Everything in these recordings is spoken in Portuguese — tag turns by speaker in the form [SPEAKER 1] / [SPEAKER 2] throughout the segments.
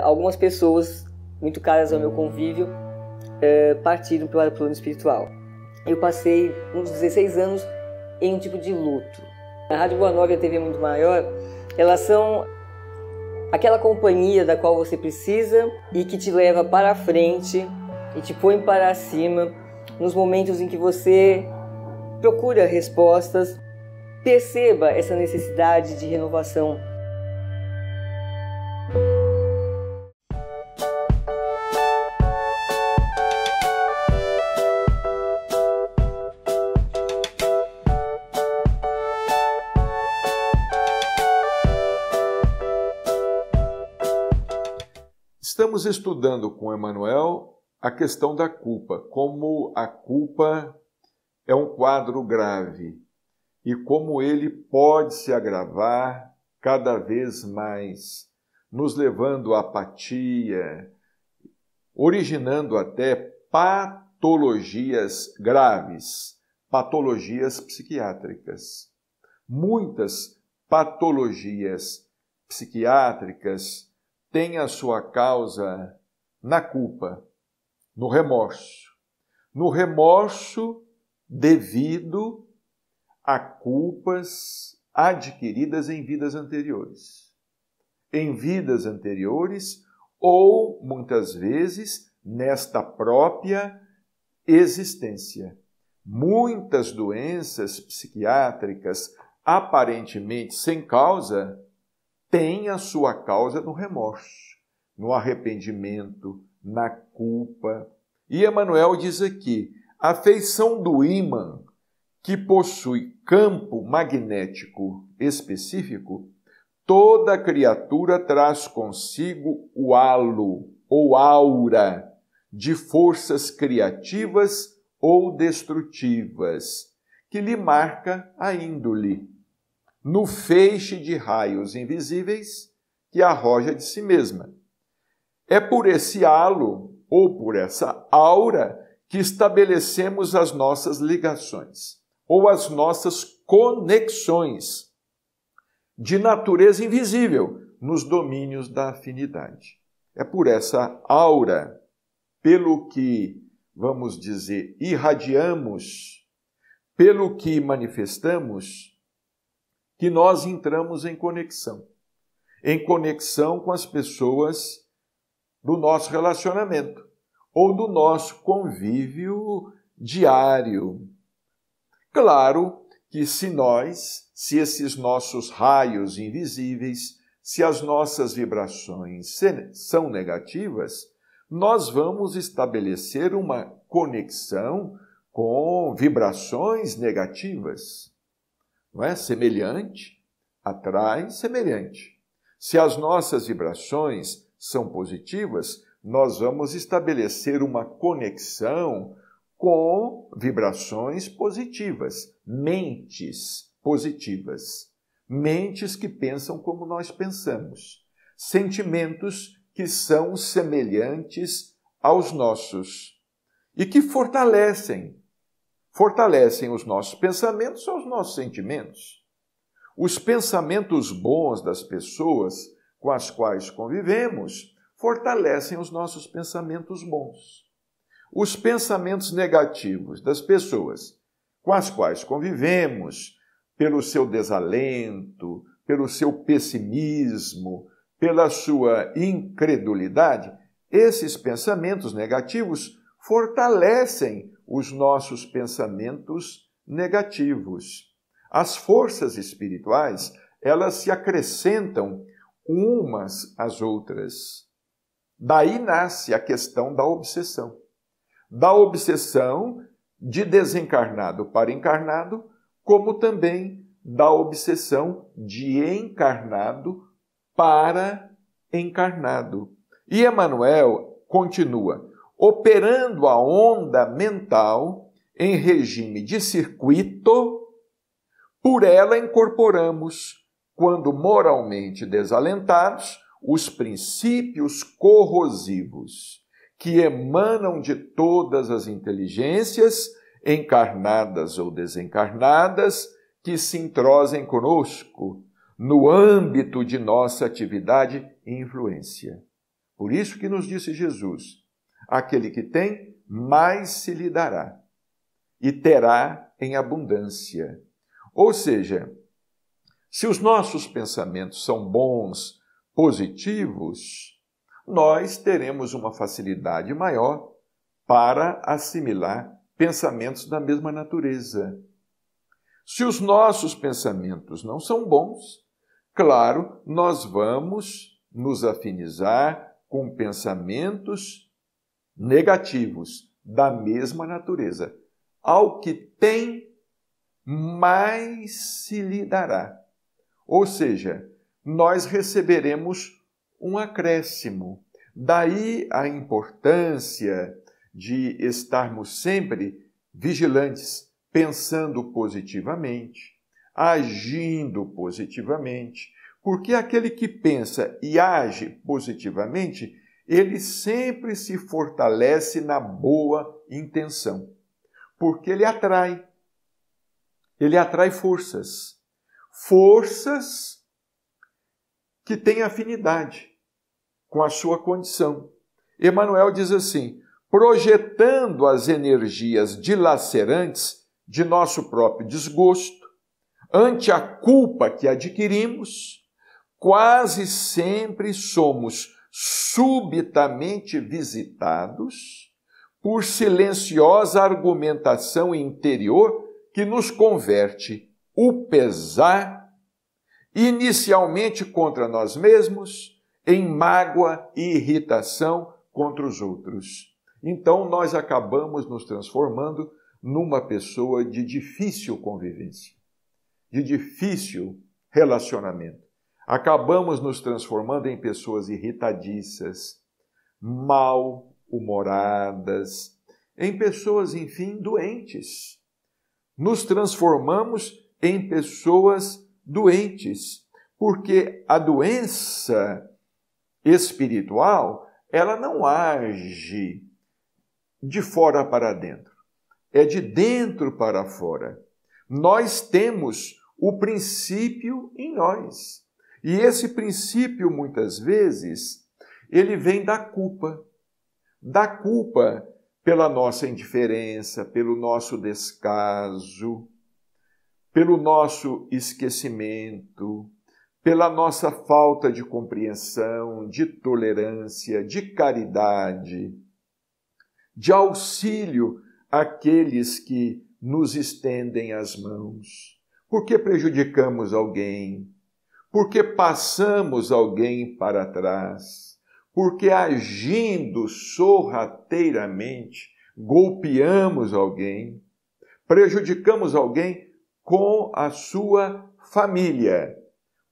[SPEAKER 1] Algumas pessoas muito caras ao meu convívio eh, partiram para o plano espiritual. Eu passei uns 16 anos em um tipo de luto. A Rádio Boa Nova e a TV Muito Maior, elas são aquela companhia da qual você precisa e que te leva para a frente e te põe para cima nos momentos em que você procura respostas. Perceba essa necessidade de renovação estudando com Emmanuel a questão da culpa, como a culpa é um quadro grave e como ele pode se agravar cada vez mais, nos levando à apatia, originando até patologias graves, patologias psiquiátricas. Muitas patologias psiquiátricas tem a sua causa na culpa, no remorso. No remorso devido a culpas adquiridas em vidas anteriores. Em vidas anteriores, ou muitas vezes nesta própria existência. Muitas doenças psiquiátricas aparentemente sem causa tem a sua causa no remorso, no arrependimento, na culpa. E Emmanuel diz aqui: a feição do ímã, que possui campo magnético específico, toda criatura traz consigo o halo ou aura de forças criativas ou destrutivas, que lhe marca a índole no feixe de raios invisíveis que arroja de si mesma. É por esse halo ou por essa aura que estabelecemos as nossas ligações ou as nossas conexões de natureza invisível nos domínios da afinidade. É por essa aura, pelo que, vamos dizer, irradiamos, pelo que manifestamos, que nós entramos em conexão em conexão com as pessoas do nosso relacionamento ou do nosso convívio diário. Claro que se nós, se esses nossos raios invisíveis, se as nossas vibrações são negativas, nós vamos estabelecer uma conexão com vibrações negativas não é? Semelhante atrai semelhante. Se as nossas vibrações são positivas, nós vamos estabelecer uma conexão com vibrações positivas, mentes positivas, mentes que pensam como nós pensamos, sentimentos que são semelhantes aos nossos e que fortalecem fortalecem os nossos pensamentos ou os nossos sentimentos. Os pensamentos bons das pessoas com as quais convivemos fortalecem os nossos pensamentos bons. Os pensamentos negativos das pessoas com as quais convivemos, pelo seu desalento, pelo seu pessimismo, pela sua incredulidade, esses pensamentos negativos fortalecem os nossos pensamentos negativos. As forças espirituais, elas se acrescentam umas às outras. Daí nasce a questão da obsessão. Da obsessão de desencarnado para encarnado, como também da obsessão de encarnado para encarnado. E Emmanuel continua: operando a onda mental em regime de circuito, por ela incorporamos, quando moralmente desalentados, os princípios corrosivos que emanam de todas as inteligências, encarnadas ou desencarnadas, que se entrosem conosco no âmbito de nossa atividade e influência. Por isso que nos disse Jesus: Aquele que tem, mais se lhe dará, e terá em abundância. Ou seja, se os nossos pensamentos são bons, positivos, nós teremos uma facilidade maior para assimilar pensamentos da mesma natureza. Se os nossos pensamentos não são bons, claro, nós vamos nos afinizar com pensamentos negativos da mesma natureza. Ao que tem, mais se lhe dará. Ou seja, nós receberemos um acréscimo. Daí a importância de estarmos sempre vigilantes, pensando positivamente, agindo positivamente, porque aquele que pensa e age positivamente ele sempre se fortalece na boa intenção, porque ele atrai. Ele atrai forças. Forças que têm afinidade com a sua condição. Emanuel diz assim: projetando as energias dilacerantes de nosso próprio desgosto, ante a culpa que adquirimos, quase sempre somos subitamente visitados por silenciosa argumentação interior que nos converte o pesar, inicialmente contra nós mesmos, em mágoa e irritação contra os outros. Então, nós acabamos nos transformando numa pessoa de difícil convivência, de difícil relacionamento. Acabamos nos transformando em pessoas irritadiças, mal humoradas, em pessoas, enfim, doentes. Nos transformamos em pessoas doentes, porque a doença espiritual, ela não age de fora para dentro, é de dentro para fora. Nós temos o princípio em nós. E esse princípio, muitas vezes, ele vem da culpa. Da culpa pela nossa indiferença, pelo nosso descaso, pelo nosso esquecimento, pela nossa falta de compreensão, de tolerância, de caridade, de auxílio àqueles que nos estendem as mãos. Por que prejudicamos alguém? porque passamos alguém para trás, porque agindo sorrateiramente golpeamos alguém, prejudicamos alguém com a sua família.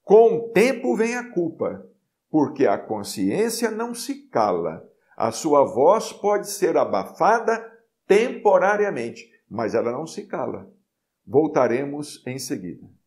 [SPEAKER 1] Com o tempo vem a culpa, porque a consciência não se cala. A sua voz pode ser abafada temporariamente, mas ela não se cala. Voltaremos em seguida.